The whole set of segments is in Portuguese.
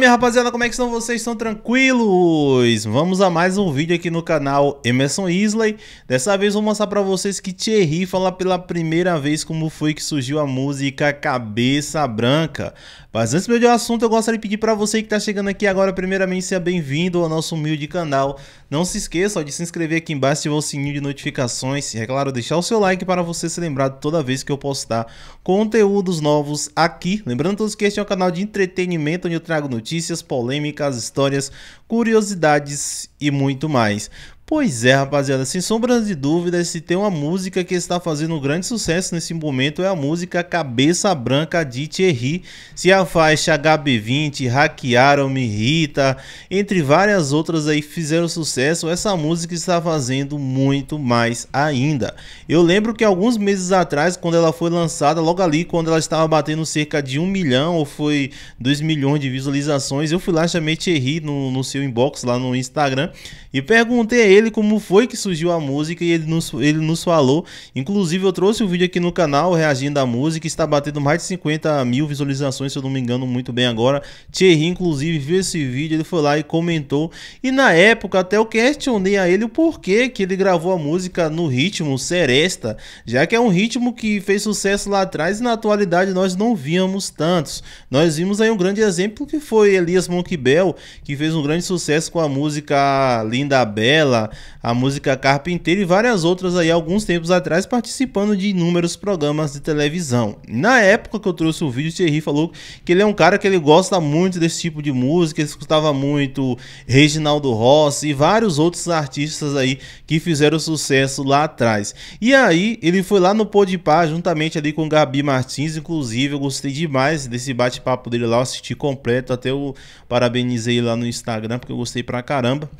minha rapaziada, como é que estão vocês? Estão tranquilos? Vamos a mais um vídeo aqui no canal Emerson Isley. Dessa vez vou mostrar pra vocês que Thierry fala pela primeira vez como foi que surgiu a música Cabeça Branca. Mas antes de eu o assunto, eu gostaria de pedir pra você que tá chegando aqui agora, primeiramente, seja bem-vindo ao nosso humilde canal. Não se esqueça de se inscrever aqui embaixo, ativar o sininho de notificações e, é claro, deixar o seu like para você ser lembrado toda vez que eu postar conteúdos novos aqui. Lembrando todos que este é um canal de entretenimento onde eu trago notícias notícias, polêmicas, histórias, curiosidades e muito mais. Pois é, rapaziada, sem sombras de dúvidas, se tem uma música que está fazendo um grande sucesso nesse momento é a música Cabeça Branca de Thierry. Se a faixa HB20, Hackearam-me, Rita, entre várias outras aí fizeram sucesso, essa música está fazendo muito mais ainda. Eu lembro que alguns meses atrás, quando ela foi lançada, logo ali, quando ela estava batendo cerca de um milhão ou foi dois milhões de visualizações, eu fui lá chamei Thierry no, no seu inbox lá no Instagram e perguntei a ele ele como foi que surgiu a música e ele nos, ele nos falou. Inclusive, eu trouxe o um vídeo aqui no canal reagindo à música, está batendo mais de 50 mil visualizações, se eu não me engano, muito bem agora. Thierry, inclusive, viu esse vídeo, ele foi lá e comentou. E na época, até eu questionei a ele o porquê que ele gravou a música no ritmo seresta, já que é um ritmo que fez sucesso lá atrás e na atualidade nós não víamos tantos. Nós vimos aí um grande exemplo que foi Elias Monkey Bell, que fez um grande sucesso com a música Linda Bela, a música Carpinteiro e várias outras aí alguns tempos atrás participando de inúmeros programas de televisão. Na época que eu trouxe o vídeo, o Thierry falou que ele é um cara que ele gosta muito desse tipo de música, ele escutava muito Reginaldo Rossi e vários outros artistas aí que fizeram sucesso lá atrás. E aí ele foi lá no Podpah juntamente ali com Gabi Martins, inclusive eu gostei demais desse bate-papo dele lá, eu assisti completo, até eu parabenizei lá no Instagram porque eu gostei pra caramba.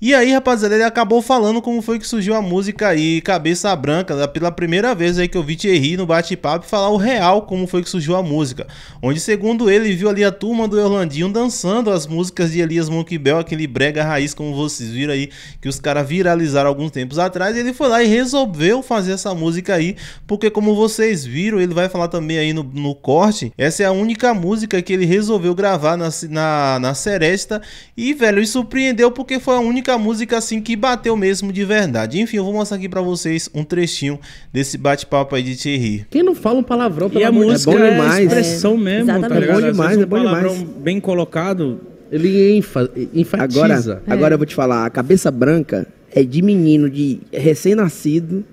E aí, rapaziada, ele acabou falando como foi que surgiu a música aí, Cabeça Branca, é pela primeira vez aí que eu vi Thierry no bate-papo falar o real como foi que surgiu a música, onde segundo ele viu ali a turma do Orlandinho dançando as músicas de Elias Monkbell, aquele brega raiz como vocês viram aí, que os caras viralizaram alguns tempos atrás, ele foi lá e resolveu fazer essa música aí, porque como vocês viram, ele vai falar também aí no, no corte, essa é a única música que ele resolveu gravar na, na, na Seresta, e velho, isso surpreendeu porque foi a única música assim que bateu mesmo de verdade. Enfim, eu vou mostrar aqui para vocês um trechinho desse bate-papo aí de Thierry. Quem não fala um palavrão pela música é bom é demais. É expressão mesmo, tá Exatamente. tá ligado? É bom demais, um é bom demais. bem colocado, ele enfa, enfatiza. Agora, é. agora eu vou te falar, a cabeça branca é de menino de recém-nascido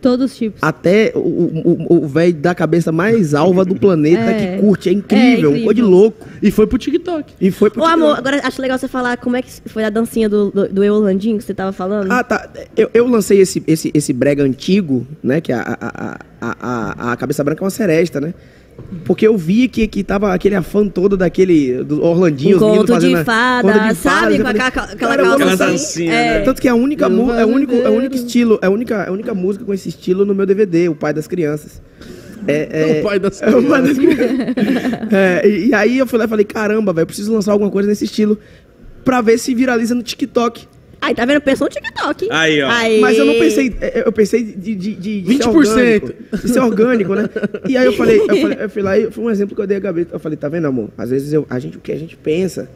Todos os tipos. Até o velho da cabeça mais alva do planeta é. que curte. É incrível, é incrível. de louco. E foi pro TikTok. E foi pro Ô, TikTok. amor, agora acho legal você falar como é que foi a dancinha do, do, do Landinho que você tava falando. Ah, tá. Eu, eu lancei esse, esse, esse brega antigo, né? Que é a, a, a, a, a cabeça branca é uma seresta, né? Porque eu vi que, que tava aquele afã todo daquele do Orlandinho, um os conto fazendo... De fada, conto de fada, sabe? Com falei, aquela, aquela calça assim. é. né? Tanto que é a única, mu é, único, é o único estilo, é a única, a única música com esse estilo no meu DVD, O Pai das Crianças. É, é, o pai das é, pai das é e, e, aí eu fui lá e falei, caramba, velho, preciso lançar alguma coisa nesse estilo pra ver se viraliza no TikTok. Aí, tá vendo? Pensou no TikTok. Aí, ó. Aí... Mas eu não pensei, é, eu pensei de, de, de 20%. Ser orgânico, de ser orgânico, né? E aí eu falei, eu falei, eu fui lá e foi um exemplo que eu dei a Gabi. Eu falei, tá vendo, amor? Às vezes eu, a gente, o que a gente pensa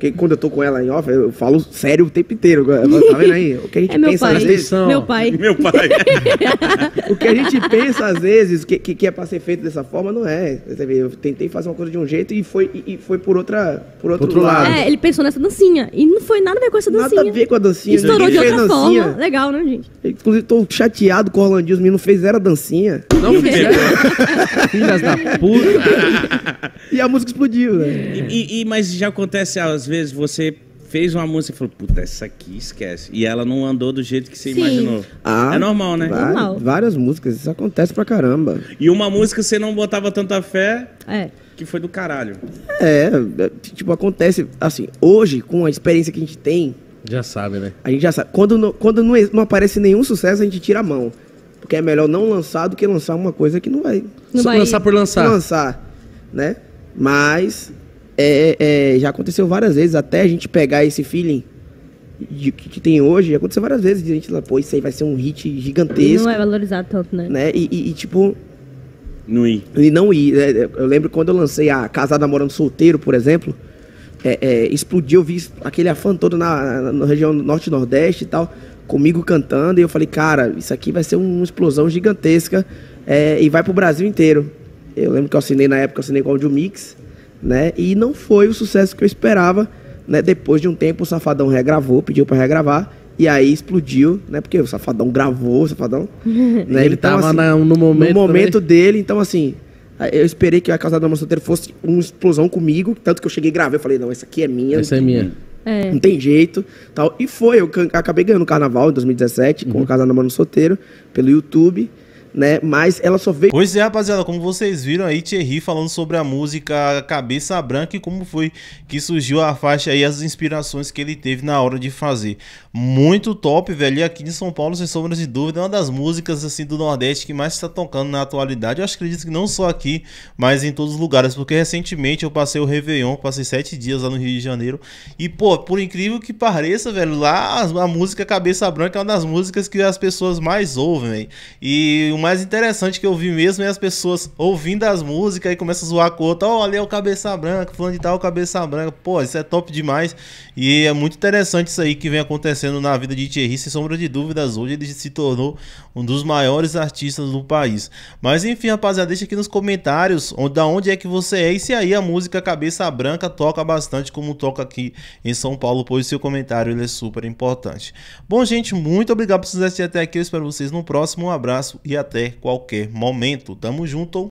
porque quando eu tô com ela em off, eu falo sério o tempo inteiro. Tá vendo aí? O que a gente é pensa pai. às vezes. Meu pai. Meu pai. o que a gente pensa às vezes, que, que, é pra ser feito dessa forma, não é. Você vê, eu tentei fazer uma coisa de um jeito e foi, e, foi por, outra, por outro, outro lado. lado. É, ele pensou nessa dancinha. E não foi nada a ver com essa dancinha. Nada a ver com a dancinha. Estourou de outra forma. Legal, né, gente? Inclusive, tô chateado com o Orlandinho. Os meninos fez era dancinha. Não fizeram. Filhas da puta. e a música explodiu, né? E, e, mas já acontece às vezes vezes você fez uma música e falou, puta, essa aqui esquece. E ela não andou do jeito que você Sim. imaginou. Ah, é normal, né? normal. Várias músicas, isso acontece pra caramba. E uma música você não botava tanta fé. É. Que foi do caralho. É, é, tipo, acontece assim, hoje, com a experiência que a gente tem. Já sabe, né? A gente já sabe. Quando não, quando não, não aparece nenhum sucesso, a gente tira a mão. Porque é melhor não lançar do que lançar uma coisa que não vai. Não Só vai lançar por lançar. Lançar, né? Mas é, é, já aconteceu várias vezes, até a gente pegar esse feeling de, que, que, tem hoje, já aconteceu várias vezes, de a gente lá, pô, isso aí vai ser um hit gigantesco. Não é valorizado tanto, né? né? E, e, e tipo. Não ir. E não ir. Né? Eu lembro quando eu lancei a Casada Morando Solteiro, por exemplo, é, é, explodiu, eu vi aquele afã todo na, na, na região norte nordeste e tal, comigo cantando, e eu falei, cara, isso aqui vai ser uma explosão gigantesca é, e vai pro Brasil inteiro. Eu lembro que eu assinei na época, eu assinei com o Audio Mix né? E não foi o sucesso que eu esperava, né? Depois de um tempo o Safadão regravou, pediu para regravar. E aí explodiu, né? Porque o Safadão gravou, o Safadão. né? Ele então, tava assim, no momento. No momento dele, então assim, eu esperei que a Casa da Mãe Solteira fosse uma explosão comigo, tanto que eu cheguei e gravei, eu falei, não, essa aqui é minha. Essa é minha. É. Não tem jeito, tal. E foi, eu acabei ganhando o carnaval em 2017 uhum. com a Casa da Mano Solteiro pelo YouTube né? Mas ela só veio. Pois é, rapaziada, como vocês viram aí, Thierry falando sobre a música Cabeça Branca e como foi que surgiu a faixa e as inspirações que ele teve na hora de fazer. Muito top, velho. E aqui de São Paulo, sem sombras de dúvida, é uma das músicas assim do Nordeste que mais está tocando na atualidade. Eu acho que acredito que não só aqui, mas em todos os lugares, porque recentemente eu passei o Réveillon, passei sete dias lá no Rio de Janeiro. E, pô, por incrível que pareça, velho, lá a música Cabeça Branca é uma das músicas que as pessoas mais ouvem, velho. E mais interessante que eu vi mesmo é as pessoas ouvindo as músicas e começam a zoar com o outro. Ó, oh, ali é o Cabeça Branca, falando de tal, Cabeça Branca. Pô, isso é top demais. E é muito interessante isso aí que vem acontecendo na vida de Thierry. Sem sombra de dúvidas, hoje ele se tornou um dos maiores artistas do país. Mas enfim, rapaziada, deixa aqui nos comentários onde, da onde é que você é e se aí a música Cabeça Branca toca bastante como toca aqui em São Paulo, pois seu comentário ele é super importante. Bom, gente, muito obrigado por vocês assistirem até aqui. Eu espero vocês no próximo. Um abraço e até até qualquer momento. Tamo junto.